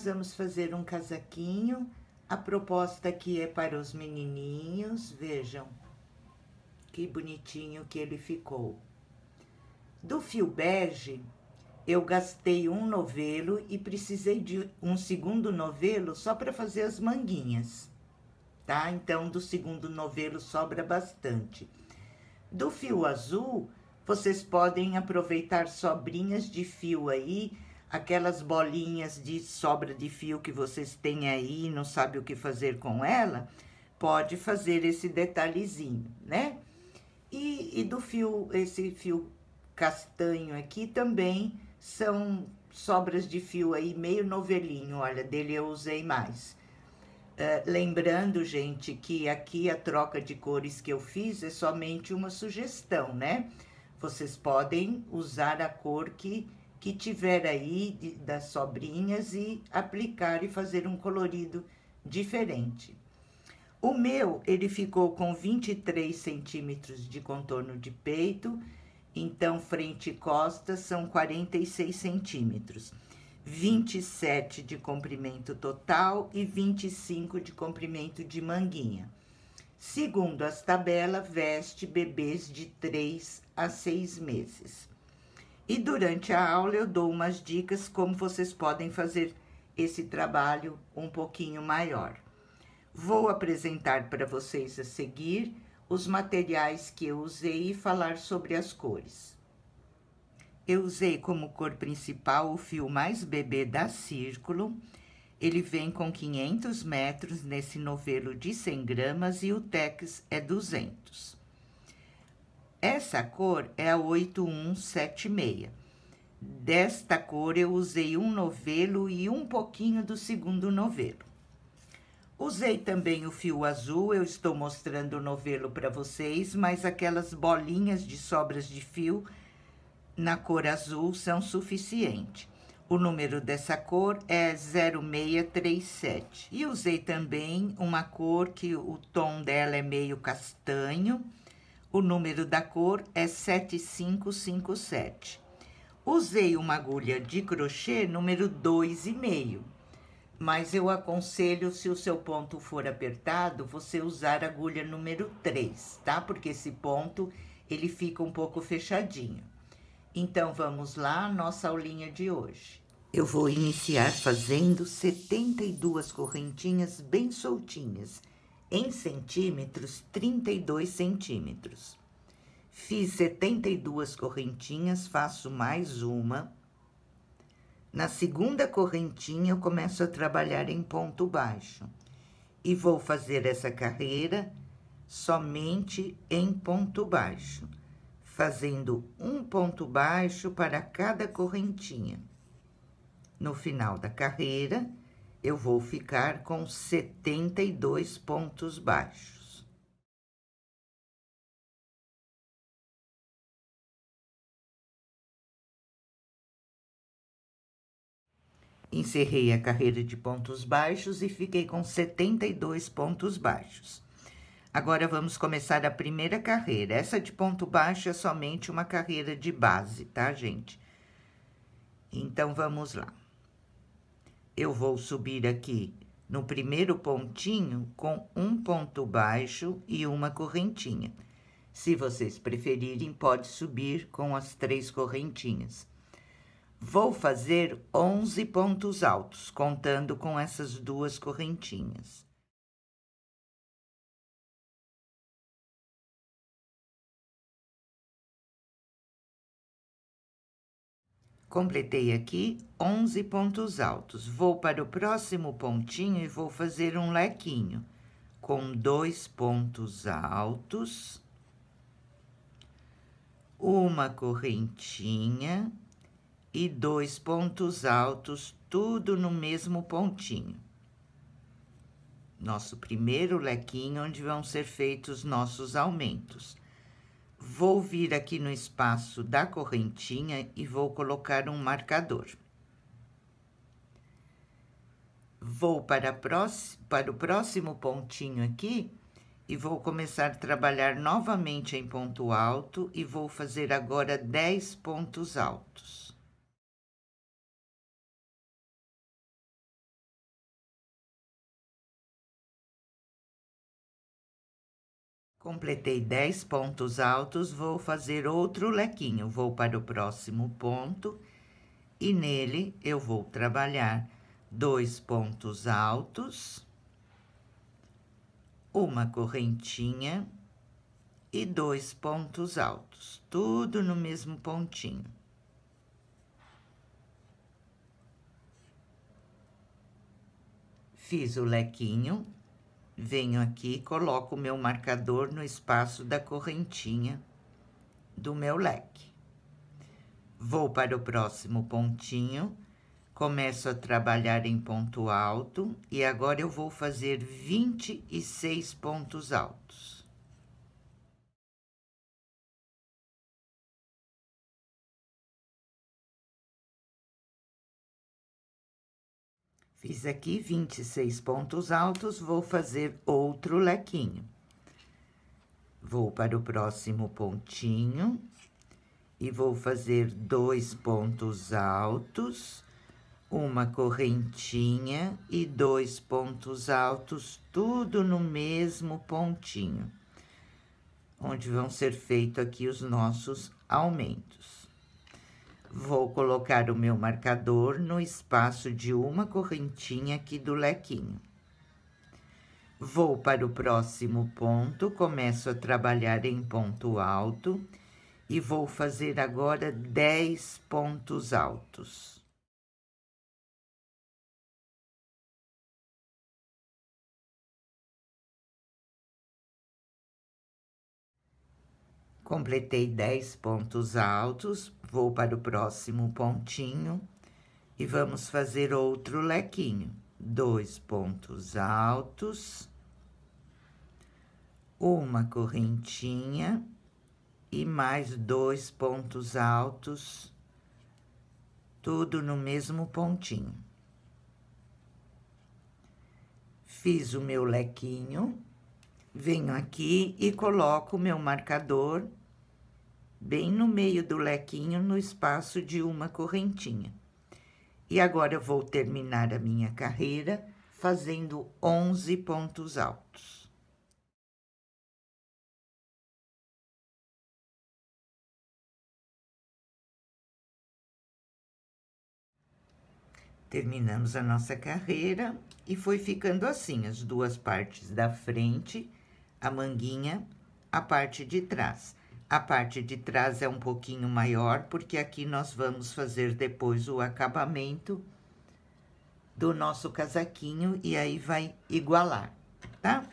nós vamos fazer um casaquinho. A proposta aqui é para os menininhos, vejam que bonitinho que ele ficou. Do fio bege, eu gastei um novelo e precisei de um segundo novelo só para fazer as manguinhas, tá? Então, do segundo novelo sobra bastante. Do fio azul, vocês podem aproveitar sobrinhas de fio aí, aquelas bolinhas de sobra de fio que vocês têm aí e não sabe o que fazer com ela, pode fazer esse detalhezinho, né? E, e do fio, esse fio castanho aqui também são sobras de fio aí, meio novelinho, olha, dele eu usei mais. Uh, lembrando, gente, que aqui a troca de cores que eu fiz é somente uma sugestão, né? Vocês podem usar a cor que que tiver aí de, das sobrinhas e aplicar e fazer um colorido diferente. O meu, ele ficou com 23 centímetros de contorno de peito, então frente e costas são 46 centímetros. 27 de comprimento total e 25 de comprimento de manguinha. Segundo as tabelas, veste bebês de 3 a 6 meses. E durante a aula eu dou umas dicas como vocês podem fazer esse trabalho um pouquinho maior. Vou apresentar para vocês a seguir os materiais que eu usei e falar sobre as cores. Eu usei como cor principal o fio mais bebê da Círculo. Ele vem com 500 metros nesse novelo de 100 gramas e o Tex é 200. Essa cor é a 8176. Desta cor, eu usei um novelo e um pouquinho do segundo novelo. Usei também o fio azul, eu estou mostrando o novelo para vocês, mas aquelas bolinhas de sobras de fio na cor azul são suficientes. O número dessa cor é 0637. E usei também uma cor que o tom dela é meio castanho, o número da cor é 7557. Usei uma agulha de crochê número 2,5, mas eu aconselho, se o seu ponto for apertado, você usar agulha número 3, tá? Porque esse ponto, ele fica um pouco fechadinho. Então, vamos lá, nossa aulinha de hoje. Eu vou iniciar fazendo 72 correntinhas bem soltinhas em centímetros, 32 centímetros. Fiz 72 correntinhas, faço mais uma. Na segunda correntinha, eu começo a trabalhar em ponto baixo. E vou fazer essa carreira somente em ponto baixo, fazendo um ponto baixo para cada correntinha. No final da carreira, eu vou ficar com 72 pontos baixos. Encerrei a carreira de pontos baixos e fiquei com 72 pontos baixos. Agora, vamos começar a primeira carreira. Essa de ponto baixo é somente uma carreira de base, tá, gente? Então, vamos lá eu vou subir aqui no primeiro pontinho com um ponto baixo e uma correntinha. Se vocês preferirem, pode subir com as três correntinhas. Vou fazer 11 pontos altos, contando com essas duas correntinhas. Completei aqui 11 pontos altos. Vou para o próximo pontinho e vou fazer um lequinho com dois pontos altos, uma correntinha e dois pontos altos, tudo no mesmo pontinho. Nosso primeiro lequinho, onde vão ser feitos nossos aumentos. Vou vir aqui no espaço da correntinha e vou colocar um marcador. Vou para, para o próximo pontinho aqui e vou começar a trabalhar novamente em ponto alto e vou fazer agora 10 pontos altos. Completei 10 pontos altos, vou fazer outro lequinho. Vou para o próximo ponto e nele eu vou trabalhar dois pontos altos, uma correntinha e dois pontos altos, tudo no mesmo pontinho. Fiz o lequinho venho aqui e coloco o meu marcador no espaço da correntinha do meu leque. Vou para o próximo pontinho, começo a trabalhar em ponto alto e agora eu vou fazer 26 pontos altos. Fiz aqui 26 pontos altos, vou fazer outro lequinho. Vou para o próximo pontinho e vou fazer dois pontos altos, uma correntinha e dois pontos altos, tudo no mesmo pontinho, onde vão ser feitos aqui os nossos aumentos. Vou colocar o meu marcador no espaço de uma correntinha aqui do lequinho. Vou para o próximo ponto, começo a trabalhar em ponto alto e vou fazer agora 10 pontos altos. Completei 10 pontos altos, vou para o próximo pontinho e vamos fazer outro lequinho. Dois pontos altos, uma correntinha e mais dois pontos altos, tudo no mesmo pontinho. Fiz o meu lequinho, venho aqui e coloco o meu marcador bem no meio do lequinho, no espaço de uma correntinha. E agora eu vou terminar a minha carreira fazendo 11 pontos altos. Terminamos a nossa carreira e foi ficando assim, as duas partes da frente, a manguinha, a parte de trás. A parte de trás é um pouquinho maior, porque aqui nós vamos fazer depois o acabamento do nosso casaquinho e aí vai igualar, tá?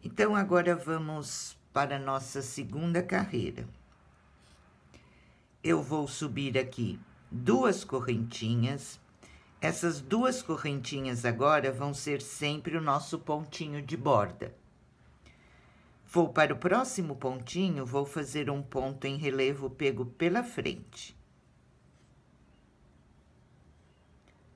Então, agora vamos para a nossa segunda carreira. Eu vou subir aqui duas correntinhas. Essas duas correntinhas agora vão ser sempre o nosso pontinho de borda. Vou para o próximo pontinho, vou fazer um ponto em relevo pego pela frente.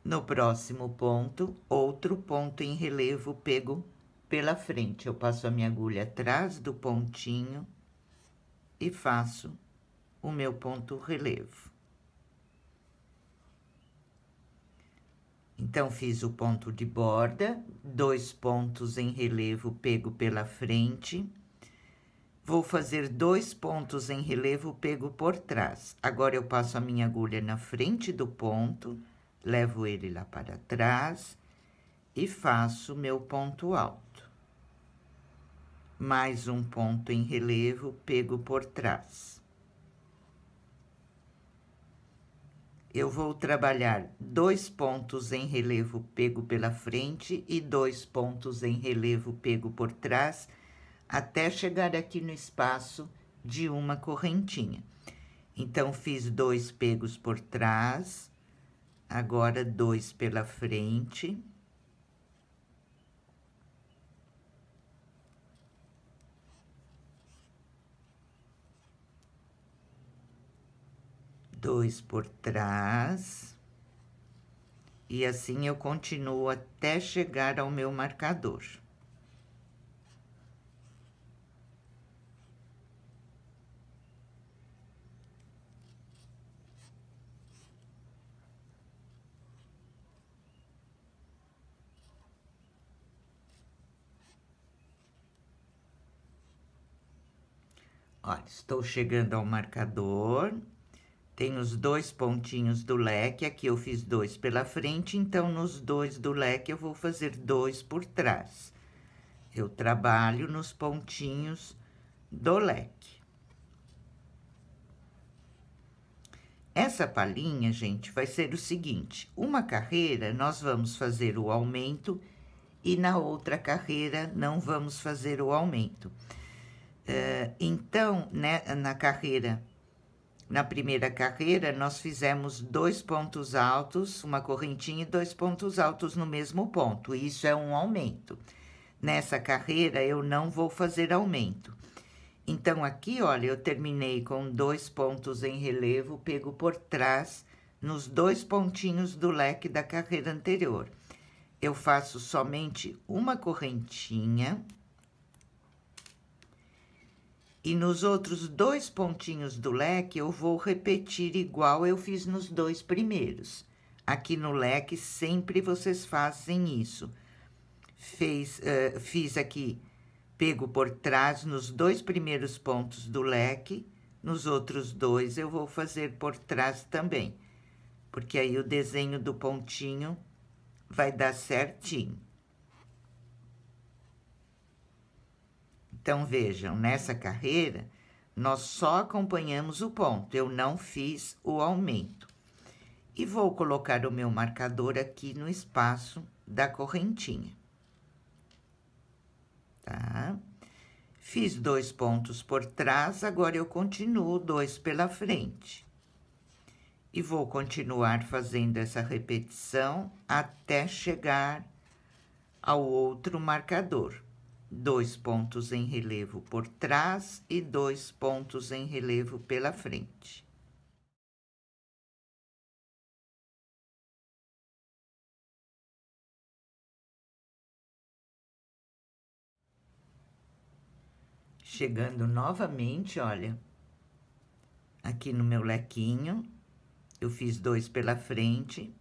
No próximo ponto, outro ponto em relevo pego pela frente. Eu passo a minha agulha atrás do pontinho e faço o meu ponto relevo. Então, fiz o ponto de borda, dois pontos em relevo pego pela frente Vou fazer dois pontos em relevo pego por trás. Agora, eu passo a minha agulha na frente do ponto, levo ele lá para trás e faço meu ponto alto. Mais um ponto em relevo pego por trás. Eu vou trabalhar dois pontos em relevo pego pela frente e dois pontos em relevo pego por trás até chegar aqui no espaço de uma correntinha. Então, fiz dois pegos por trás, agora dois pela frente. Dois por trás. E assim eu continuo até chegar ao meu marcador. Estou chegando ao marcador. Tem os dois pontinhos do leque, aqui eu fiz dois pela frente, então nos dois do leque eu vou fazer dois por trás. Eu trabalho nos pontinhos do leque. Essa palhinha, gente, vai ser o seguinte: uma carreira nós vamos fazer o aumento e na outra carreira não vamos fazer o aumento. Uh, então, né, na carreira, na primeira carreira, nós fizemos dois pontos altos, uma correntinha e dois pontos altos no mesmo ponto. Isso é um aumento. Nessa carreira, eu não vou fazer aumento. Então, aqui, olha, eu terminei com dois pontos em relevo, pego por trás, nos dois pontinhos do leque da carreira anterior. Eu faço somente uma correntinha e nos outros dois pontinhos do leque, eu vou repetir igual eu fiz nos dois primeiros. Aqui no leque, sempre vocês fazem isso. Fez, uh, fiz aqui, pego por trás nos dois primeiros pontos do leque, nos outros dois eu vou fazer por trás também. Porque aí o desenho do pontinho vai dar certinho. Então vejam, nessa carreira nós só acompanhamos o ponto, eu não fiz o aumento. E vou colocar o meu marcador aqui no espaço da correntinha. Tá? Fiz dois pontos por trás, agora eu continuo dois pela frente. E vou continuar fazendo essa repetição até chegar ao outro marcador dois pontos em relevo por trás e dois pontos em relevo pela frente. Chegando novamente, olha, aqui no meu lequinho, eu fiz dois pela frente,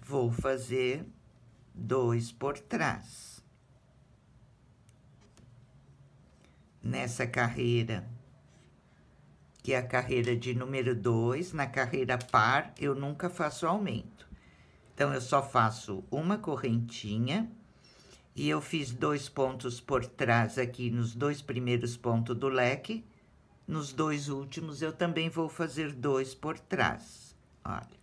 vou fazer dois por trás. nessa carreira, que é a carreira de número 2, na carreira par, eu nunca faço aumento. Então, eu só faço uma correntinha e eu fiz dois pontos por trás aqui nos dois primeiros pontos do leque. Nos dois últimos, eu também vou fazer dois por trás. Olha.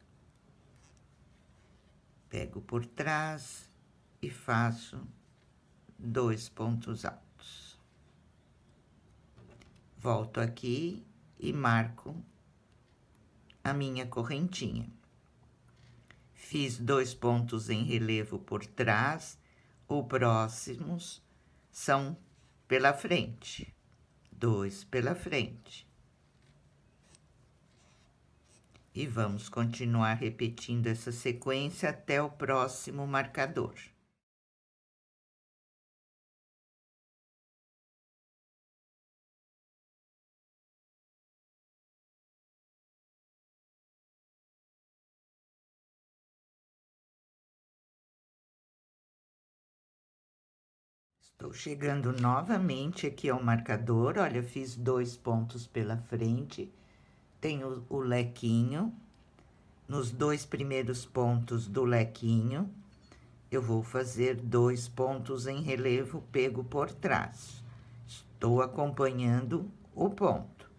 Pego por trás e faço dois pontos altos. Volto aqui e marco a minha correntinha. Fiz dois pontos em relevo por trás, os próximos são pela frente. Dois pela frente. E vamos continuar repetindo essa sequência até o próximo marcador. Estou chegando novamente aqui ao marcador, olha, fiz dois pontos pela frente, tenho o lequinho, nos dois primeiros pontos do lequinho, eu vou fazer dois pontos em relevo pego por trás. Estou acompanhando o ponto.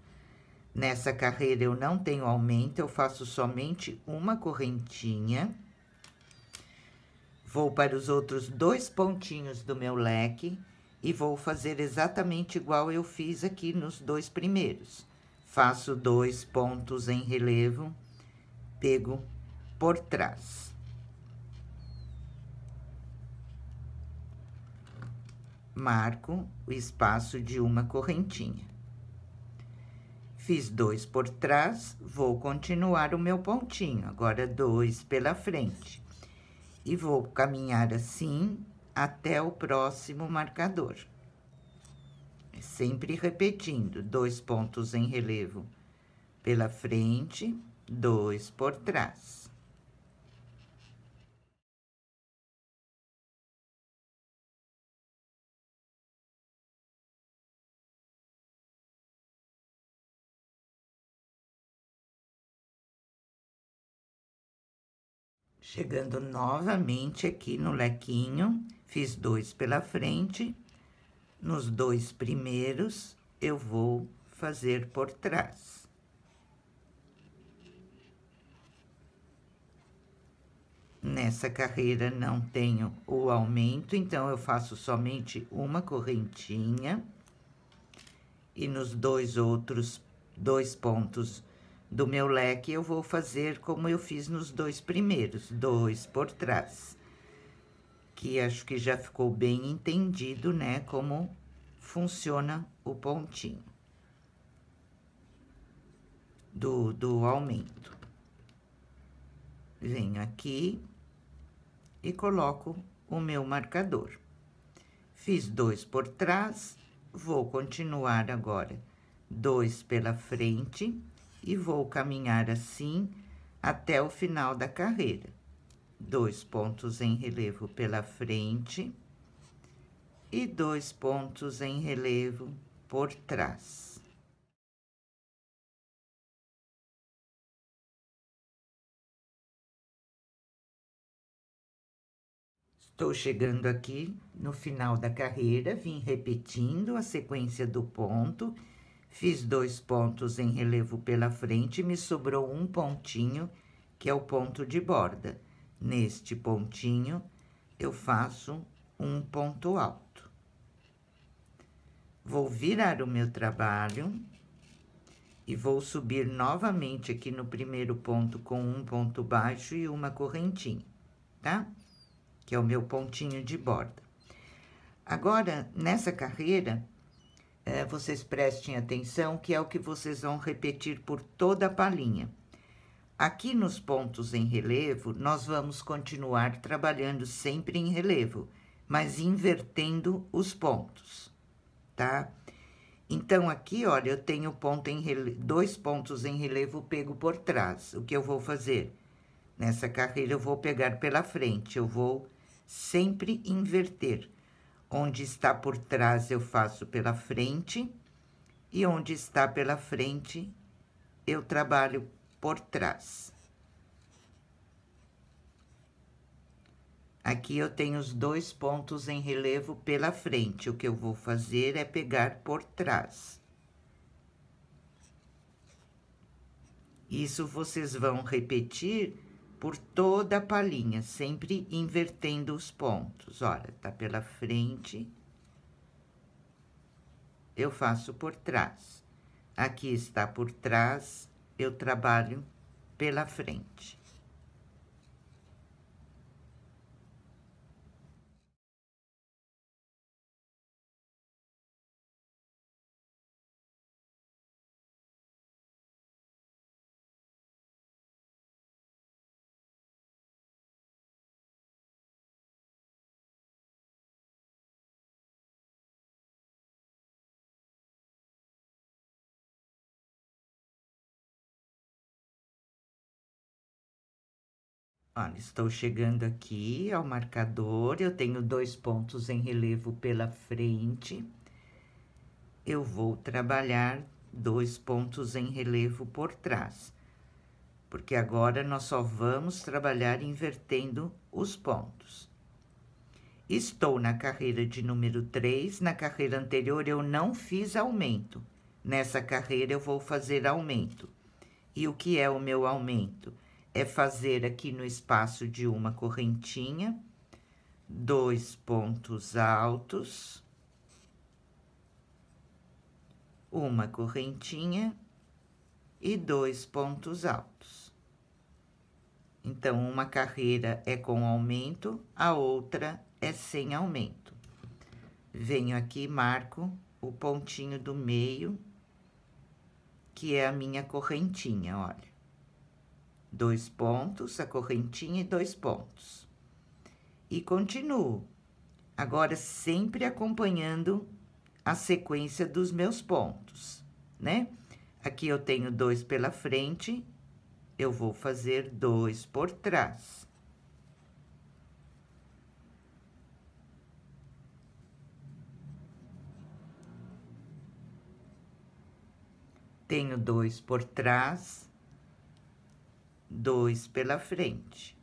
Nessa carreira eu não tenho aumento, eu faço somente uma correntinha Vou para os outros dois pontinhos do meu leque e vou fazer exatamente igual eu fiz aqui nos dois primeiros. Faço dois pontos em relevo, pego por trás. Marco o espaço de uma correntinha. Fiz dois por trás, vou continuar o meu pontinho, agora dois pela frente e vou caminhar assim até o próximo marcador. É sempre repetindo, dois pontos em relevo pela frente, dois por trás. Chegando novamente aqui no lequinho, fiz dois pela frente. Nos dois primeiros, eu vou fazer por trás. Nessa carreira não tenho o aumento, então eu faço somente uma correntinha. E nos dois outros dois pontos do meu leque, eu vou fazer como eu fiz nos dois primeiros, dois por trás. Que acho que já ficou bem entendido, né, como funciona o pontinho do, do aumento. Venho aqui e coloco o meu marcador. Fiz dois por trás, vou continuar agora dois pela frente e vou caminhar assim até o final da carreira. Dois pontos em relevo pela frente e dois pontos em relevo por trás. Estou chegando aqui no final da carreira, vim repetindo a sequência do ponto Fiz dois pontos em relevo pela frente e me sobrou um pontinho, que é o ponto de borda. Neste pontinho, eu faço um ponto alto. Vou virar o meu trabalho e vou subir novamente aqui no primeiro ponto com um ponto baixo e uma correntinha, tá? Que é o meu pontinho de borda. Agora, nessa carreira, é, vocês prestem atenção, que é o que vocês vão repetir por toda a palhinha. Aqui nos pontos em relevo, nós vamos continuar trabalhando sempre em relevo, mas invertendo os pontos, tá? Então, aqui, olha, eu tenho ponto em relevo, dois pontos em relevo pego por trás. O que eu vou fazer? Nessa carreira, eu vou pegar pela frente, eu vou sempre inverter. Onde está por trás, eu faço pela frente. E onde está pela frente, eu trabalho por trás. Aqui eu tenho os dois pontos em relevo pela frente. O que eu vou fazer é pegar por trás. Isso vocês vão repetir por toda a palhinha, sempre invertendo os pontos. Olha, tá pela frente, eu faço por trás. Aqui está por trás, eu trabalho pela frente. Olha, estou chegando aqui ao marcador, eu tenho dois pontos em relevo pela frente. Eu vou trabalhar dois pontos em relevo por trás, porque agora nós só vamos trabalhar invertendo os pontos. Estou na carreira de número 3, na carreira anterior eu não fiz aumento. Nessa carreira eu vou fazer aumento. E o que é o meu aumento? é fazer aqui no espaço de uma correntinha, dois pontos altos, uma correntinha e dois pontos altos. Então, uma carreira é com aumento, a outra é sem aumento. Venho aqui e marco o pontinho do meio, que é a minha correntinha, olha dois pontos, a correntinha e dois pontos. E continuo, agora sempre acompanhando a sequência dos meus pontos, né? Aqui eu tenho dois pela frente, eu vou fazer dois por trás. Tenho dois por trás, dois pela frente.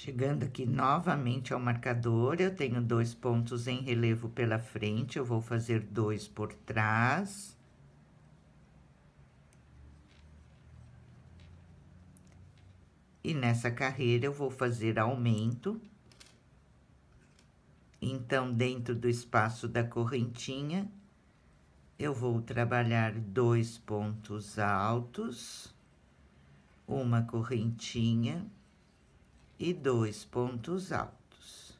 Chegando aqui novamente ao marcador, eu tenho dois pontos em relevo pela frente, eu vou fazer dois por trás. E nessa carreira eu vou fazer aumento. Então, dentro do espaço da correntinha, eu vou trabalhar dois pontos altos, uma correntinha e dois pontos altos.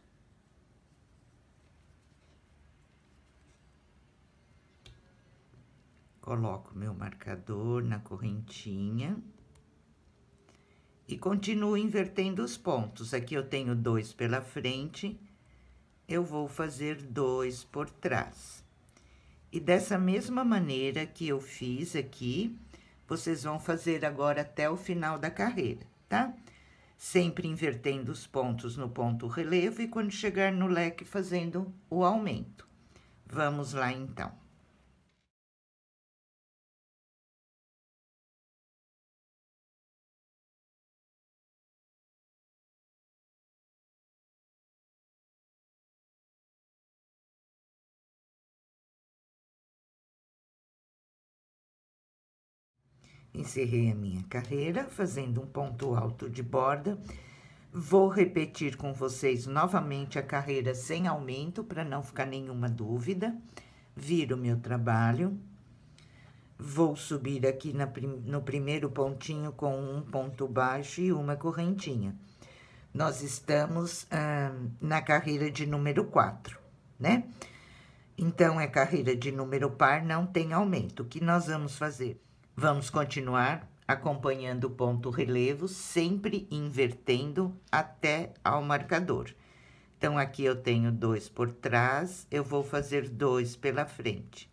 Coloco meu marcador na correntinha. E continuo invertendo os pontos. Aqui eu tenho dois pela frente, eu vou fazer dois por trás. E dessa mesma maneira que eu fiz aqui, vocês vão fazer agora até o final da carreira, tá? Tá? sempre invertendo os pontos no ponto relevo e quando chegar no leque fazendo o aumento. Vamos lá então. Encerrei a minha carreira fazendo um ponto alto de borda. Vou repetir com vocês novamente a carreira sem aumento, para não ficar nenhuma dúvida. Viro meu trabalho. Vou subir aqui na, no primeiro pontinho com um ponto baixo e uma correntinha. Nós estamos ah, na carreira de número 4, né? Então, é carreira de número par, não tem aumento. O que nós vamos fazer? Vamos continuar acompanhando o ponto relevo, sempre invertendo até ao marcador. Então, aqui eu tenho dois por trás, eu vou fazer dois pela frente.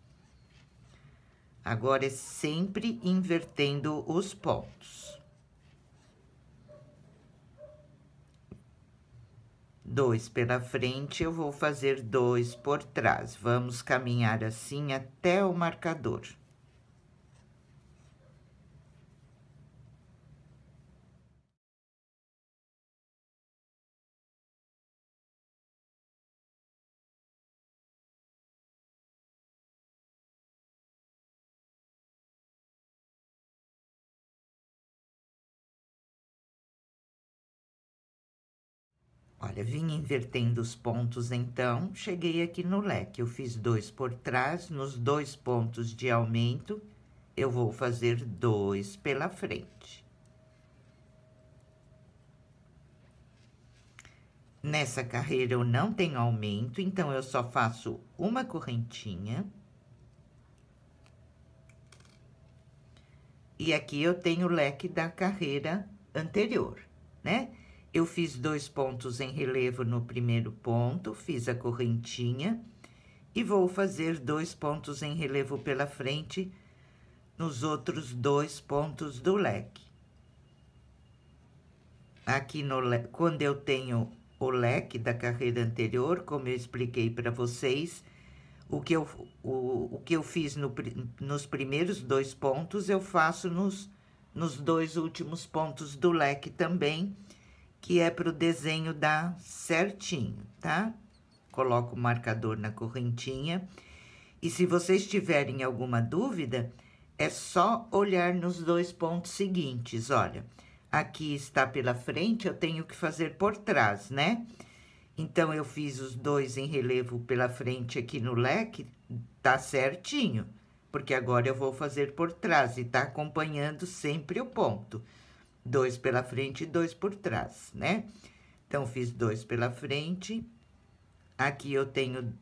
Agora, é sempre invertendo os pontos. Dois pela frente, eu vou fazer dois por trás. Vamos caminhar assim até o marcador. Olha, vim invertendo os pontos então, cheguei aqui no leque. Eu fiz dois por trás, nos dois pontos de aumento, eu vou fazer dois pela frente. Nessa carreira eu não tenho aumento, então eu só faço uma correntinha. E aqui eu tenho o leque da carreira anterior, né? Eu fiz dois pontos em relevo no primeiro ponto, fiz a correntinha e vou fazer dois pontos em relevo pela frente nos outros dois pontos do leque. Aqui no quando eu tenho o leque da carreira anterior, como eu expliquei para vocês, o que eu, o, o que eu fiz no, nos primeiros dois pontos, eu faço nos, nos dois últimos pontos do leque também que é para o desenho dar certinho, tá? Coloco o marcador na correntinha. E se vocês tiverem alguma dúvida, é só olhar nos dois pontos seguintes, olha. Aqui está pela frente, eu tenho que fazer por trás, né? Então, eu fiz os dois em relevo pela frente aqui no leque, tá certinho. Porque agora eu vou fazer por trás e tá acompanhando sempre o ponto dois pela frente e dois por trás, né? Então, fiz dois pela frente. Aqui eu tenho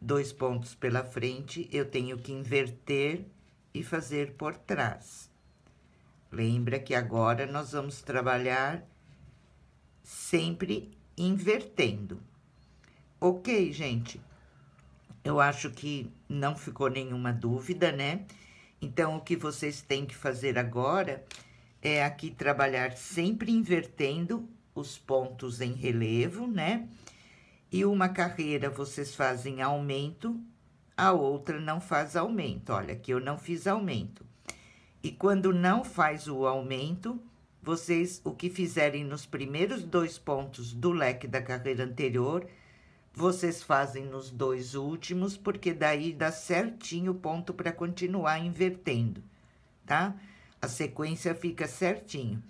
dois pontos pela frente, eu tenho que inverter e fazer por trás. Lembra que agora nós vamos trabalhar sempre invertendo. Ok, gente? Eu acho que não ficou nenhuma dúvida, né? Então, o que vocês têm que fazer agora é aqui trabalhar sempre invertendo os pontos em relevo, né? E uma carreira vocês fazem aumento, a outra não faz aumento. Olha, aqui eu não fiz aumento. E quando não faz o aumento, vocês o que fizerem nos primeiros dois pontos do leque da carreira anterior, vocês fazem nos dois últimos, porque daí dá certinho o ponto para continuar invertendo, tá? Tá? A sequência fica certinho.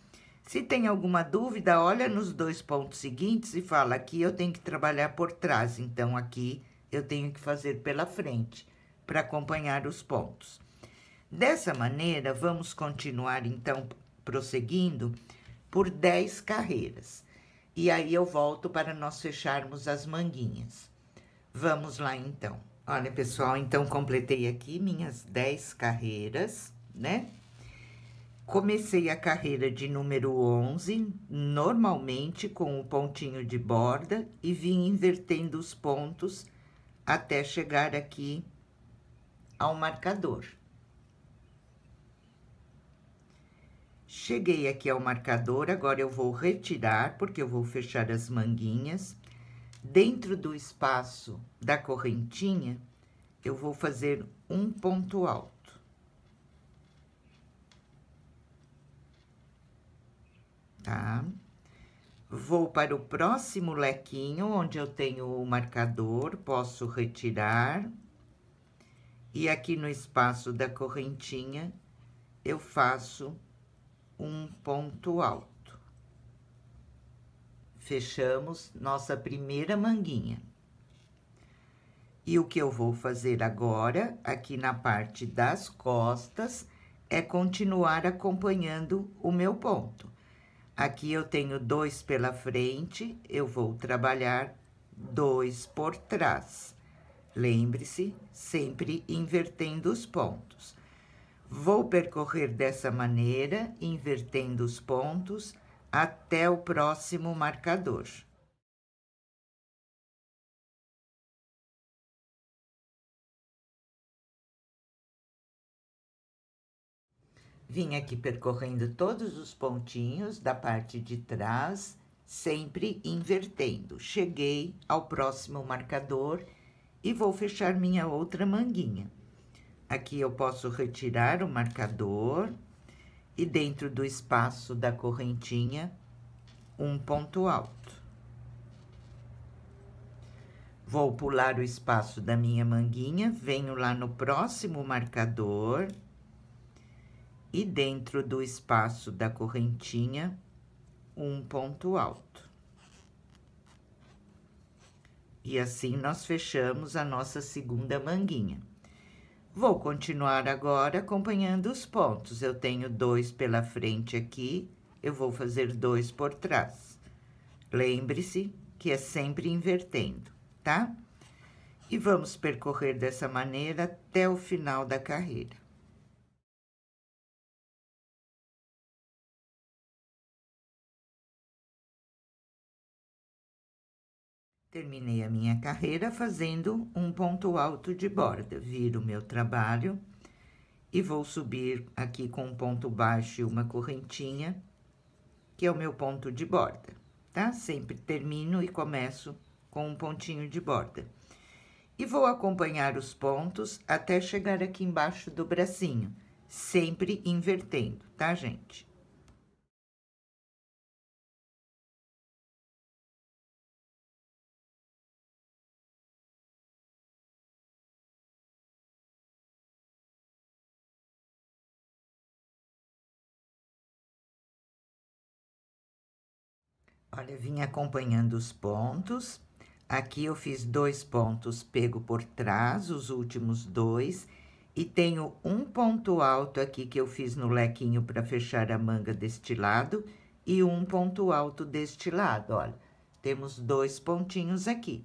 Se tem alguma dúvida, olha nos dois pontos seguintes e fala, aqui eu tenho que trabalhar por trás, então aqui eu tenho que fazer pela frente, para acompanhar os pontos. Dessa maneira, vamos continuar, então, prosseguindo por 10 carreiras. E aí eu volto para nós fecharmos as manguinhas. Vamos lá, então. Olha, pessoal, então completei aqui minhas 10 carreiras, né? Comecei a carreira de número 11, normalmente com o um pontinho de borda, e vim invertendo os pontos até chegar aqui ao marcador. Cheguei aqui ao marcador, agora eu vou retirar, porque eu vou fechar as manguinhas. Dentro do espaço da correntinha, eu vou fazer um ponto alto. tá? Vou para o próximo lequinho, onde eu tenho o marcador, posso retirar. E aqui no espaço da correntinha, eu faço um ponto alto. Fechamos nossa primeira manguinha. E o que eu vou fazer agora, aqui na parte das costas, é continuar acompanhando o meu ponto. Aqui eu tenho dois pela frente, eu vou trabalhar dois por trás. Lembre-se, sempre invertendo os pontos. Vou percorrer dessa maneira, invertendo os pontos, até o próximo marcador. Vim aqui percorrendo todos os pontinhos da parte de trás, sempre invertendo. Cheguei ao próximo marcador e vou fechar minha outra manguinha. Aqui eu posso retirar o marcador e dentro do espaço da correntinha, um ponto alto. Vou pular o espaço da minha manguinha, venho lá no próximo marcador e dentro do espaço da correntinha, um ponto alto. E assim nós fechamos a nossa segunda manguinha. Vou continuar agora acompanhando os pontos. Eu tenho dois pela frente aqui, eu vou fazer dois por trás. Lembre-se que é sempre invertendo, tá? E vamos percorrer dessa maneira até o final da carreira. Terminei a minha carreira fazendo um ponto alto de borda. Viro meu trabalho e vou subir aqui com um ponto baixo e uma correntinha, que é o meu ponto de borda, tá? Sempre termino e começo com um pontinho de borda. E vou acompanhar os pontos até chegar aqui embaixo do bracinho, sempre invertendo, tá, gente? Olha, vim acompanhando os pontos. Aqui eu fiz dois pontos pego por trás, os últimos dois. E tenho um ponto alto aqui que eu fiz no lequinho para fechar a manga deste lado. E um ponto alto deste lado, olha. Temos dois pontinhos aqui.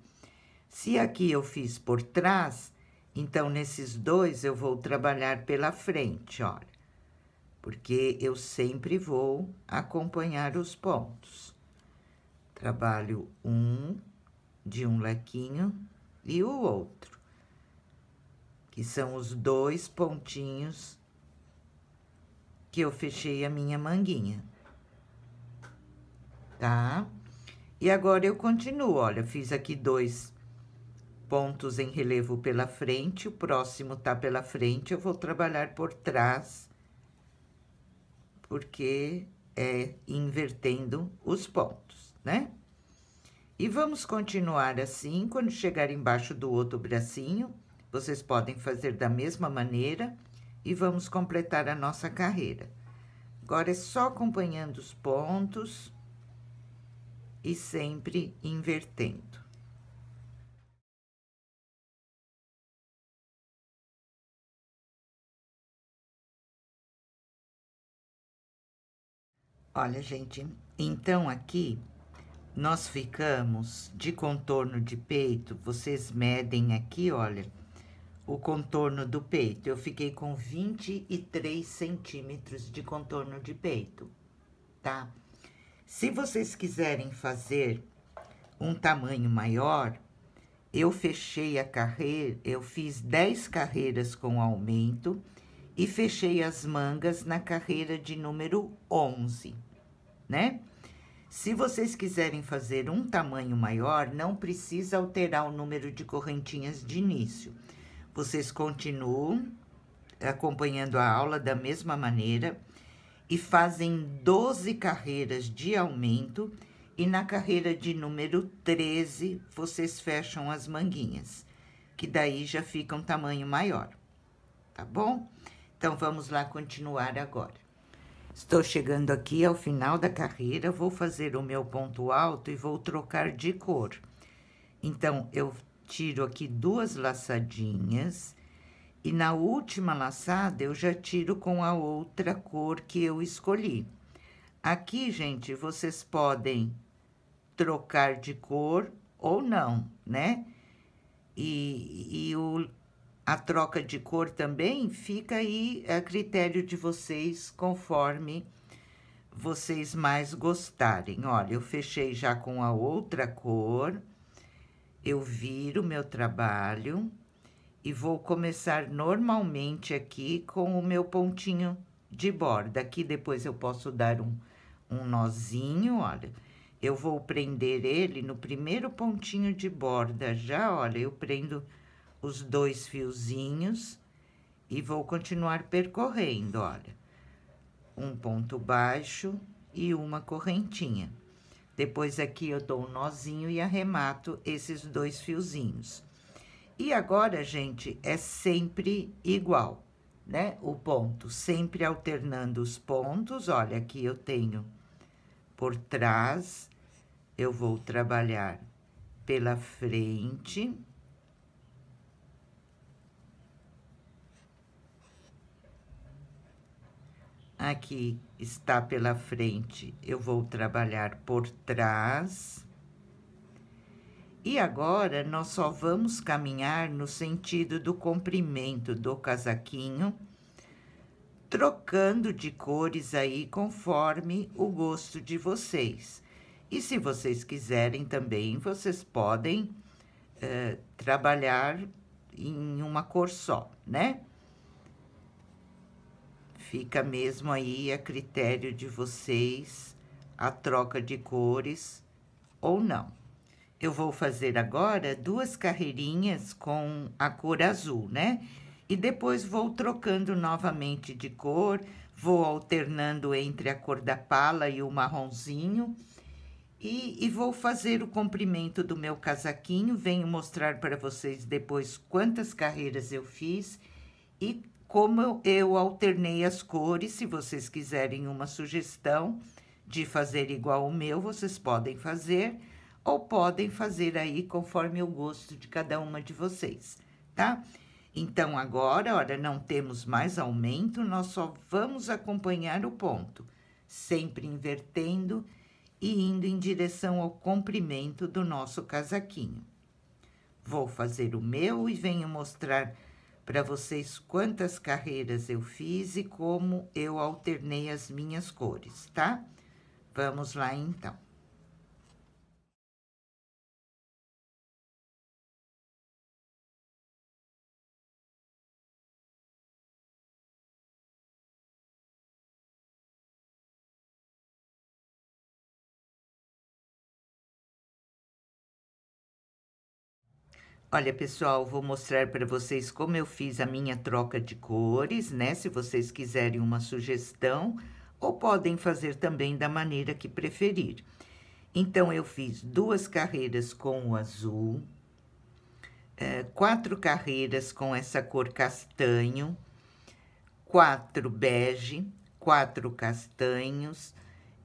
Se aqui eu fiz por trás, então, nesses dois, eu vou trabalhar pela frente, olha. Porque eu sempre vou acompanhar os pontos trabalho um de um lequinho e o outro, que são os dois pontinhos que eu fechei a minha manguinha, tá? E agora eu continuo, olha, fiz aqui dois pontos em relevo pela frente, o próximo tá pela frente, eu vou trabalhar por trás, porque é invertendo os pontos né? E vamos continuar assim, quando chegar embaixo do outro bracinho, vocês podem fazer da mesma maneira e vamos completar a nossa carreira. Agora, é só acompanhando os pontos e sempre invertendo. Olha, gente, então aqui nós ficamos de contorno de peito, vocês medem aqui, olha, o contorno do peito. Eu fiquei com 23 centímetros de contorno de peito, tá? Se vocês quiserem fazer um tamanho maior, eu fechei a carreira, eu fiz 10 carreiras com aumento e fechei as mangas na carreira de número 11, né? Se vocês quiserem fazer um tamanho maior, não precisa alterar o número de correntinhas de início. Vocês continuam acompanhando a aula da mesma maneira e fazem 12 carreiras de aumento e na carreira de número 13 vocês fecham as manguinhas, que daí já fica um tamanho maior, tá bom? Então, vamos lá continuar agora. Estou chegando aqui ao final da carreira, vou fazer o meu ponto alto e vou trocar de cor. Então, eu tiro aqui duas laçadinhas e na última laçada eu já tiro com a outra cor que eu escolhi. Aqui, gente, vocês podem trocar de cor ou não, né? E, e o a troca de cor também fica aí a critério de vocês, conforme vocês mais gostarem. Olha, eu fechei já com a outra cor, eu viro meu trabalho e vou começar normalmente aqui com o meu pontinho de borda. Aqui depois eu posso dar um, um nozinho, olha. Eu vou prender ele no primeiro pontinho de borda já, olha, eu prendo os dois fiozinhos e vou continuar percorrendo, olha. Um ponto baixo e uma correntinha. Depois aqui eu dou um nozinho e arremato esses dois fiozinhos. E agora, gente, é sempre igual, né? O ponto, sempre alternando os pontos. Olha, aqui eu tenho por trás, eu vou trabalhar pela frente Aqui está pela frente, eu vou trabalhar por trás. E agora, nós só vamos caminhar no sentido do comprimento do casaquinho, trocando de cores aí conforme o gosto de vocês. E se vocês quiserem também, vocês podem uh, trabalhar em uma cor só, né? Fica mesmo aí a critério de vocês a troca de cores ou não. Eu vou fazer agora duas carreirinhas com a cor azul, né? E depois vou trocando novamente de cor, vou alternando entre a cor da pala e o marronzinho. E, e, vou fazer o comprimento do meu casaquinho. Venho mostrar para vocês depois quantas carreiras eu fiz e como eu alternei as cores, se vocês quiserem uma sugestão de fazer igual o meu, vocês podem fazer, ou podem fazer aí conforme o gosto de cada uma de vocês, tá? Então, agora, olha, não temos mais aumento, nós só vamos acompanhar o ponto, sempre invertendo e indo em direção ao comprimento do nosso casaquinho. Vou fazer o meu e venho mostrar para vocês quantas carreiras eu fiz e como eu alternei as minhas cores, tá? Vamos lá então. Olha, pessoal, vou mostrar para vocês como eu fiz a minha troca de cores, né? Se vocês quiserem uma sugestão, ou podem fazer também da maneira que preferir. Então, eu fiz duas carreiras com o azul, é, quatro carreiras com essa cor castanho, quatro bege, quatro castanhos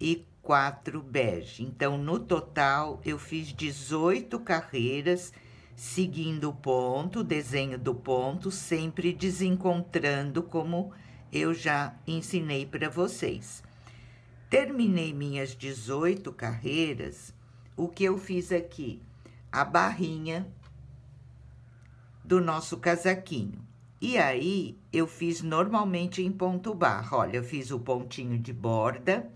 e quatro bege. Então, no total, eu fiz 18 carreiras seguindo o ponto, o desenho do ponto, sempre desencontrando, como eu já ensinei para vocês. Terminei minhas 18 carreiras, o que eu fiz aqui? A barrinha do nosso casaquinho. E aí, eu fiz normalmente em ponto barra. Olha, eu fiz o pontinho de borda,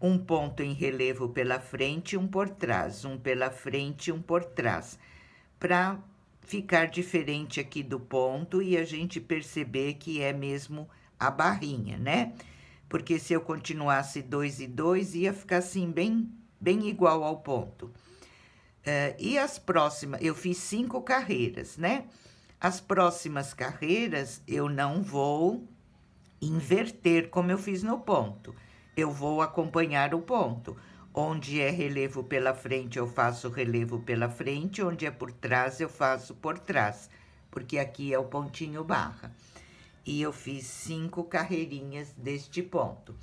um ponto em relevo pela frente, um por trás, um pela frente, um por trás para ficar diferente aqui do ponto e a gente perceber que é mesmo a barrinha, né? Porque se eu continuasse dois e dois, ia ficar assim, bem, bem igual ao ponto. Uh, e as próximas, eu fiz cinco carreiras, né? As próximas carreiras eu não vou inverter como eu fiz no ponto. Eu vou acompanhar o ponto. Onde é relevo pela frente, eu faço relevo pela frente. Onde é por trás, eu faço por trás. Porque aqui é o pontinho barra. E eu fiz cinco carreirinhas deste ponto.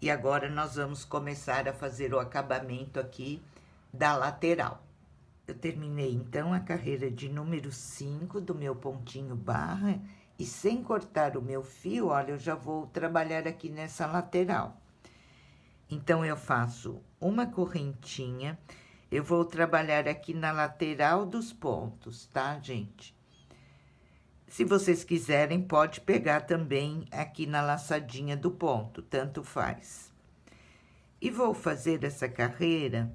E agora, nós vamos começar a fazer o acabamento aqui da lateral. Eu terminei, então, a carreira de número 5 do meu pontinho barra. E sem cortar o meu fio, olha, eu já vou trabalhar aqui nessa lateral. Então, eu faço uma correntinha, eu vou trabalhar aqui na lateral dos pontos, tá, gente? Se vocês quiserem, pode pegar também aqui na laçadinha do ponto, tanto faz. E vou fazer essa carreira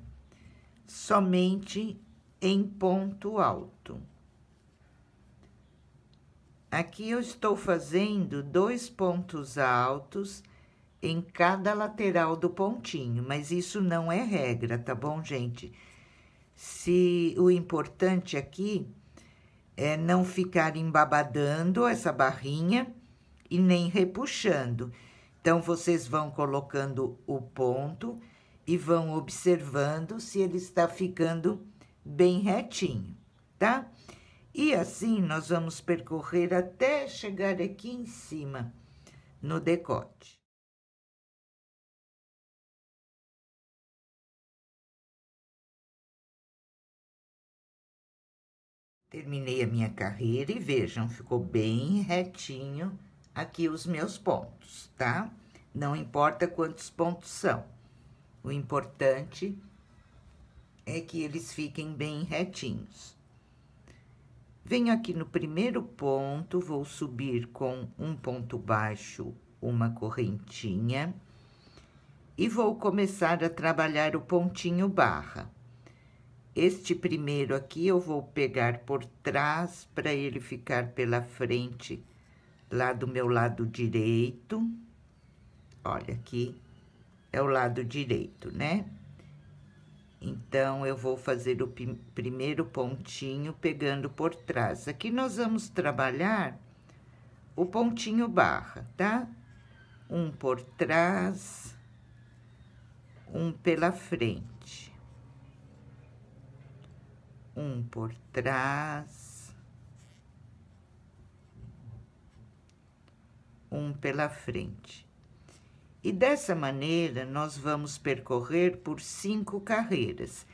somente em ponto alto. Aqui eu estou fazendo dois pontos altos em cada lateral do pontinho, mas isso não é regra, tá bom, gente? Se o importante aqui é não ficar embabadando essa barrinha e nem repuxando. Então, vocês vão colocando o ponto e vão observando se ele está ficando bem retinho, tá? E assim, nós vamos percorrer até chegar aqui em cima, no decote. Terminei a minha carreira e vejam, ficou bem retinho aqui os meus pontos, tá? Não importa quantos pontos são. O importante é que eles fiquem bem retinhos. Venho aqui no primeiro ponto, vou subir com um ponto baixo uma correntinha e vou começar a trabalhar o pontinho barra. Este primeiro aqui eu vou pegar por trás para ele ficar pela frente lá do meu lado direito. Olha aqui, é o lado direito, né? Então, eu vou fazer o primeiro pontinho pegando por trás. Aqui nós vamos trabalhar o pontinho barra, tá? Um por trás, um pela frente um por trás, um pela frente. E dessa maneira, nós vamos percorrer por cinco carreiras,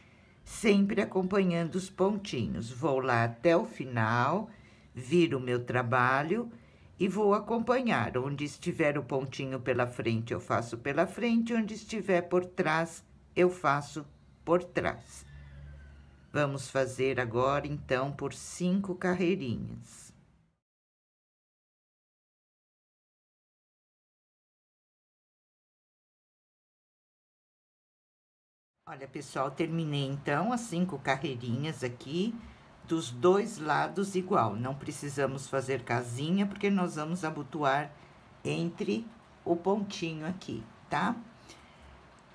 sempre acompanhando os pontinhos. Vou lá até o final, viro o meu trabalho e vou acompanhar. Onde estiver o pontinho pela frente, eu faço pela frente, onde estiver por trás, eu faço por trás. Vamos fazer agora, então, por cinco carreirinhas. Olha, pessoal, terminei, então, as cinco carreirinhas aqui dos dois lados igual. Não precisamos fazer casinha, porque nós vamos abotoar entre o pontinho aqui, tá?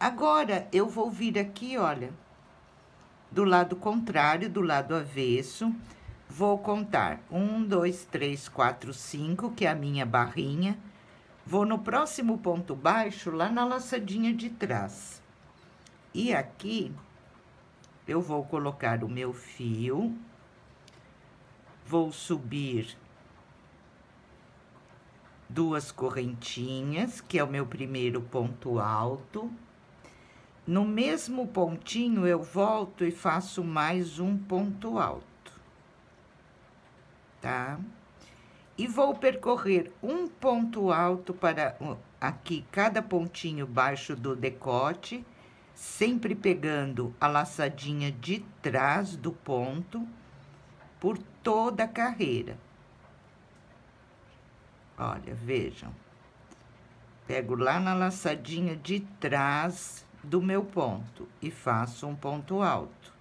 Agora, eu vou vir aqui, olha do lado contrário, do lado avesso, vou contar um, dois, três, quatro, cinco, que é a minha barrinha. Vou no próximo ponto baixo, lá na laçadinha de trás. E aqui, eu vou colocar o meu fio, vou subir duas correntinhas, que é o meu primeiro ponto alto no mesmo pontinho, eu volto e faço mais um ponto alto, tá? E vou percorrer um ponto alto para aqui, cada pontinho baixo do decote, sempre pegando a laçadinha de trás do ponto por toda a carreira. Olha, vejam. Pego lá na laçadinha de trás do meu ponto e faço um ponto alto.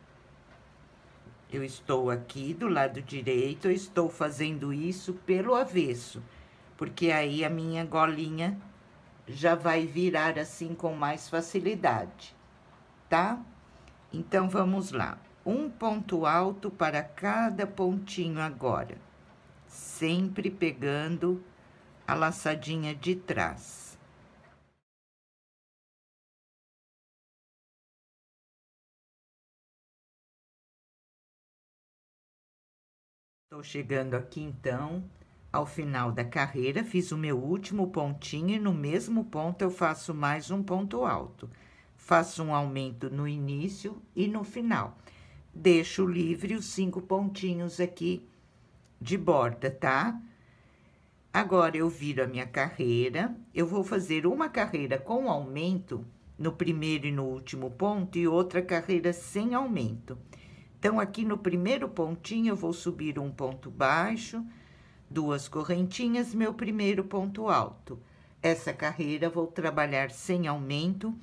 Eu estou aqui do lado direito, eu estou fazendo isso pelo avesso, porque aí a minha golinha já vai virar assim com mais facilidade, tá? Então, vamos lá. Um ponto alto para cada pontinho agora, sempre pegando a laçadinha de trás. Estou chegando aqui então ao final da carreira, fiz o meu último pontinho e no mesmo ponto eu faço mais um ponto alto. Faço um aumento no início e no final. Deixo livre os cinco pontinhos aqui de borda, tá? Agora eu viro a minha carreira, eu vou fazer uma carreira com aumento no primeiro e no último ponto e outra carreira sem aumento. Então, aqui no primeiro pontinho, eu vou subir um ponto baixo, duas correntinhas, meu primeiro ponto alto. Essa carreira vou trabalhar sem aumento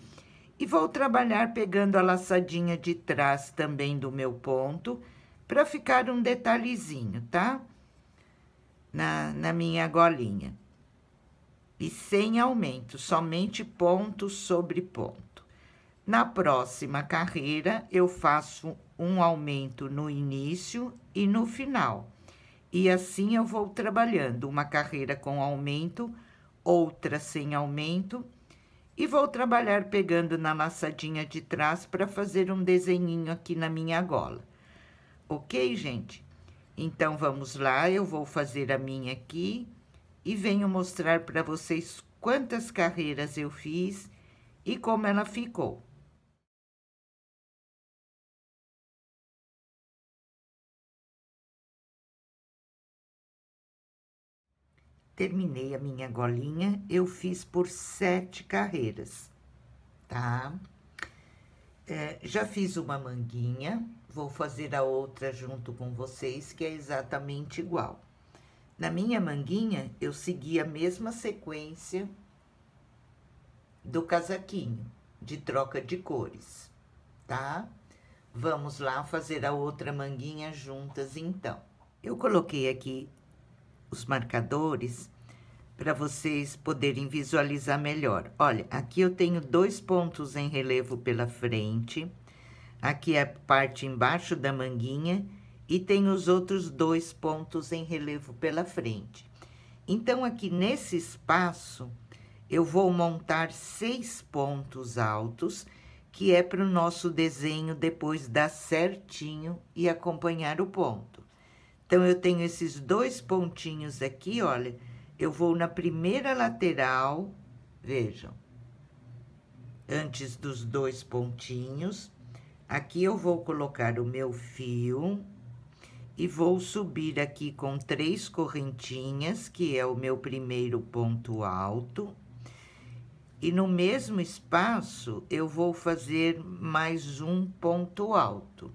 e vou trabalhar pegando a laçadinha de trás também do meu ponto, para ficar um detalhezinho, tá? Na, na minha golinha. E sem aumento, somente ponto sobre ponto. Na próxima carreira, eu faço um aumento no início e no final. E assim eu vou trabalhando uma carreira com aumento, outra sem aumento, e vou trabalhar pegando na laçadinha de trás para fazer um desenhinho aqui na minha gola. Ok, gente? Então, vamos lá, eu vou fazer a minha aqui e venho mostrar para vocês quantas carreiras eu fiz e como ela ficou. terminei a minha golinha, eu fiz por sete carreiras, tá? É, já fiz uma manguinha, vou fazer a outra junto com vocês, que é exatamente igual. Na minha manguinha, eu segui a mesma sequência do casaquinho, de troca de cores, tá? Vamos lá fazer a outra manguinha juntas, então. Eu coloquei aqui os marcadores para vocês poderem visualizar melhor. Olha, aqui eu tenho dois pontos em relevo pela frente, aqui é a parte embaixo da manguinha e tem os outros dois pontos em relevo pela frente. Então, aqui nesse espaço, eu vou montar seis pontos altos, que é para o nosso desenho depois dar certinho e acompanhar o ponto. Então, eu tenho esses dois pontinhos aqui, olha. Eu vou na primeira lateral, vejam. Antes dos dois pontinhos. Aqui eu vou colocar o meu fio. E vou subir aqui com três correntinhas, que é o meu primeiro ponto alto. E no mesmo espaço, eu vou fazer mais um ponto alto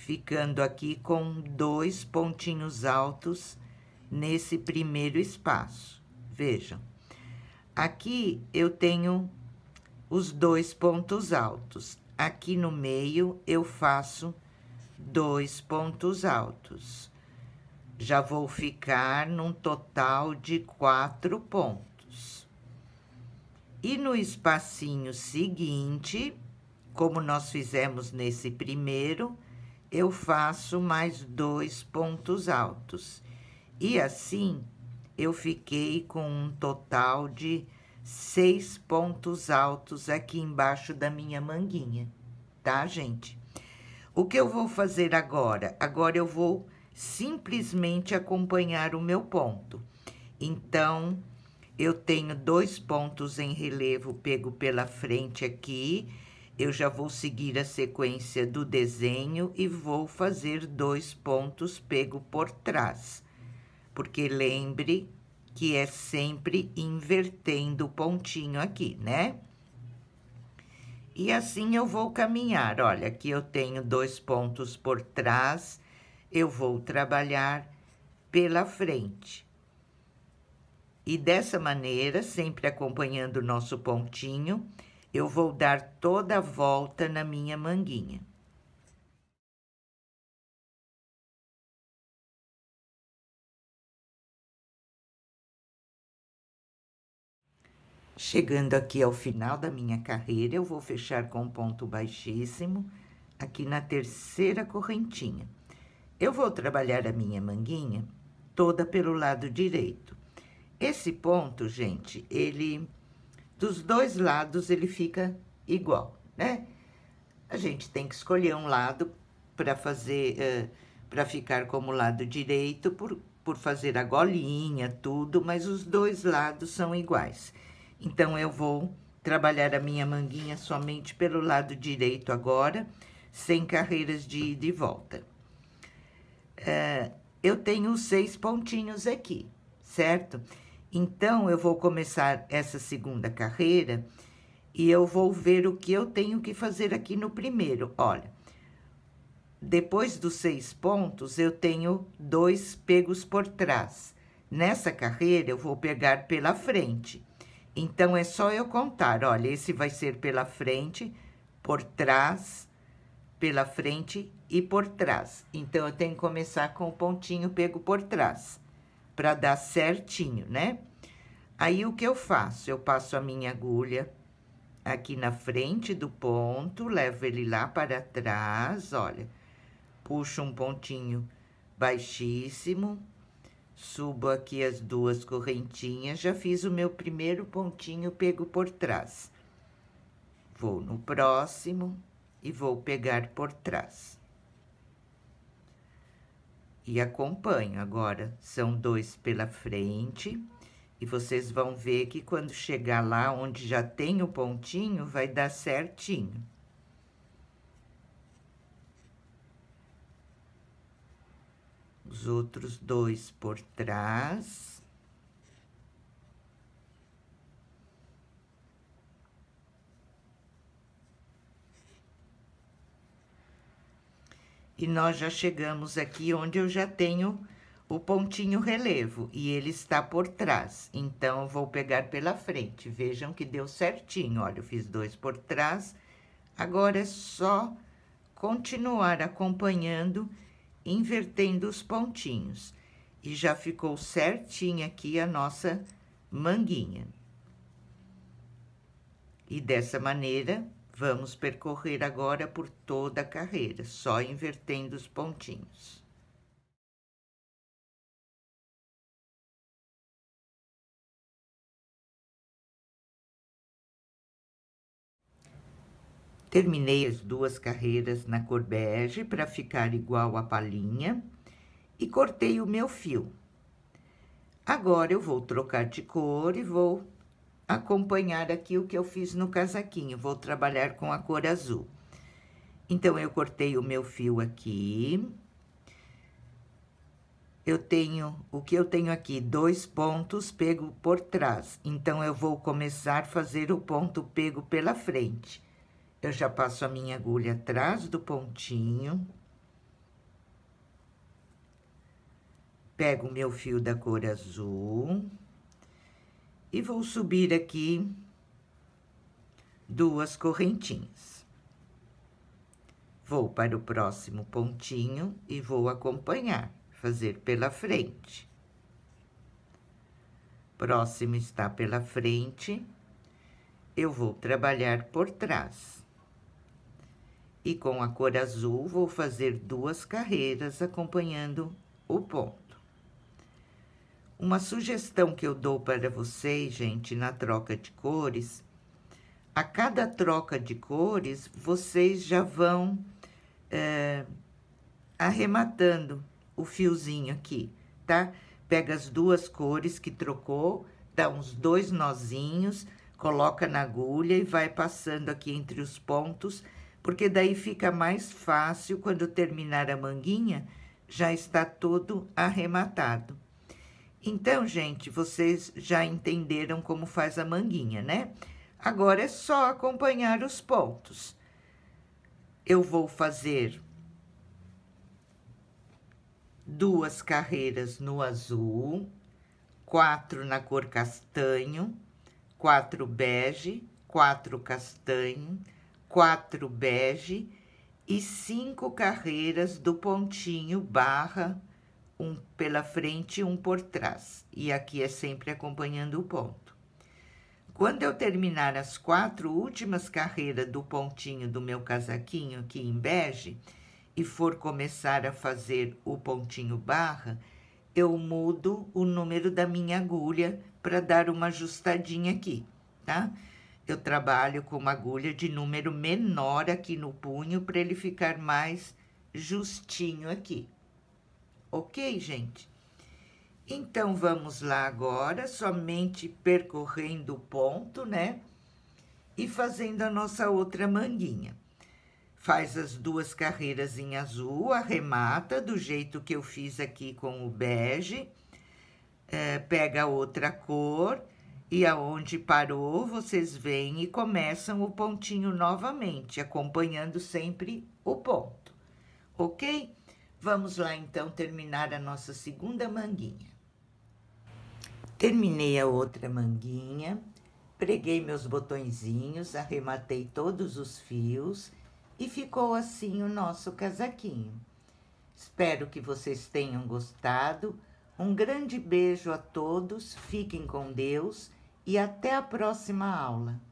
ficando aqui com dois pontinhos altos nesse primeiro espaço. Vejam, aqui eu tenho os dois pontos altos. Aqui no meio eu faço dois pontos altos. Já vou ficar num total de quatro pontos. E no espacinho seguinte, como nós fizemos nesse primeiro, eu faço mais dois pontos altos. E assim, eu fiquei com um total de seis pontos altos aqui embaixo da minha manguinha, tá, gente? O que eu vou fazer agora? Agora eu vou simplesmente acompanhar o meu ponto. Então, eu tenho dois pontos em relevo pego pela frente aqui, eu já vou seguir a sequência do desenho e vou fazer dois pontos pego por trás, porque lembre que é sempre invertendo o pontinho aqui, né? E assim eu vou caminhar. Olha, aqui eu tenho dois pontos por trás, eu vou trabalhar pela frente. E dessa maneira, sempre acompanhando o nosso pontinho, eu vou dar toda a volta na minha manguinha. Chegando aqui ao final da minha carreira, eu vou fechar com um ponto baixíssimo aqui na terceira correntinha. Eu vou trabalhar a minha manguinha toda pelo lado direito. Esse ponto, gente, ele dos dois lados ele fica igual, né? A gente tem que escolher um lado para fazer, uh, para ficar como lado direito, por, por fazer a golinha, tudo, mas os dois lados são iguais. Então, eu vou trabalhar a minha manguinha somente pelo lado direito agora, sem carreiras de ida e volta. Uh, eu tenho seis pontinhos aqui, certo? Certo? Então, eu vou começar essa segunda carreira e eu vou ver o que eu tenho que fazer aqui no primeiro. Olha, depois dos seis pontos, eu tenho dois pegos por trás. Nessa carreira, eu vou pegar pela frente. Então, é só eu contar. Olha, esse vai ser pela frente, por trás, pela frente e por trás. Então, eu tenho que começar com o pontinho pego por trás para dar certinho, né? Aí, o que eu faço? Eu passo a minha agulha aqui na frente do ponto, levo ele lá para trás, olha. Puxo um pontinho baixíssimo, subo aqui as duas correntinhas, já fiz o meu primeiro pontinho pego por trás. Vou no próximo e vou pegar por trás e acompanho. Agora, são dois pela frente e vocês vão ver que quando chegar lá onde já tem o pontinho, vai dar certinho. Os outros dois por trás. E nós já chegamos aqui onde eu já tenho o pontinho relevo e ele está por trás. Então, vou pegar pela frente. Vejam que deu certinho. Olha, eu fiz dois por trás. Agora é só continuar acompanhando, invertendo os pontinhos. E já ficou certinho aqui a nossa manguinha. E dessa maneira, Vamos percorrer agora por toda a carreira, só invertendo os pontinhos. Terminei as duas carreiras na cor bege para ficar igual a palinha e cortei o meu fio. Agora eu vou trocar de cor e vou acompanhar aqui o que eu fiz no casaquinho. Vou trabalhar com a cor azul. Então, eu cortei o meu fio aqui. Eu tenho, o que eu tenho aqui? Dois pontos pego por trás. Então, eu vou começar a fazer o ponto pego pela frente. Eu já passo a minha agulha atrás do pontinho. Pego o meu fio da cor azul. E vou subir aqui duas correntinhas. Vou para o próximo pontinho e vou acompanhar, fazer pela frente. Próximo está pela frente, eu vou trabalhar por trás. E com a cor azul, vou fazer duas carreiras acompanhando o ponto. Uma sugestão que eu dou para vocês, gente, na troca de cores, a cada troca de cores, vocês já vão é, arrematando o fiozinho aqui, tá? Pega as duas cores que trocou, dá uns dois nozinhos, coloca na agulha e vai passando aqui entre os pontos, porque daí fica mais fácil, quando terminar a manguinha, já está todo arrematado. Então, gente, vocês já entenderam como faz a manguinha, né? Agora é só acompanhar os pontos. Eu vou fazer duas carreiras no azul, quatro na cor castanho, quatro bege, quatro castanho, quatro bege e cinco carreiras do pontinho barra um pela frente e um por trás, e aqui é sempre acompanhando o ponto. Quando eu terminar as quatro últimas carreiras do pontinho do meu casaquinho aqui em bege e for começar a fazer o pontinho barra, eu mudo o número da minha agulha para dar uma ajustadinha aqui, tá? Eu trabalho com uma agulha de número menor aqui no punho para ele ficar mais justinho aqui ok, gente? Então, vamos lá agora, somente percorrendo o ponto, né? E fazendo a nossa outra manguinha. Faz as duas carreiras em azul, arremata do jeito que eu fiz aqui com o bege. É, pega outra cor e aonde parou, vocês vêm e começam o pontinho novamente, acompanhando sempre o ponto, ok? Vamos lá então terminar a nossa segunda manguinha. Terminei a outra manguinha, preguei meus botõezinhos, arrematei todos os fios e ficou assim o nosso casaquinho. Espero que vocês tenham gostado. Um grande beijo a todos, fiquem com Deus e até a próxima aula.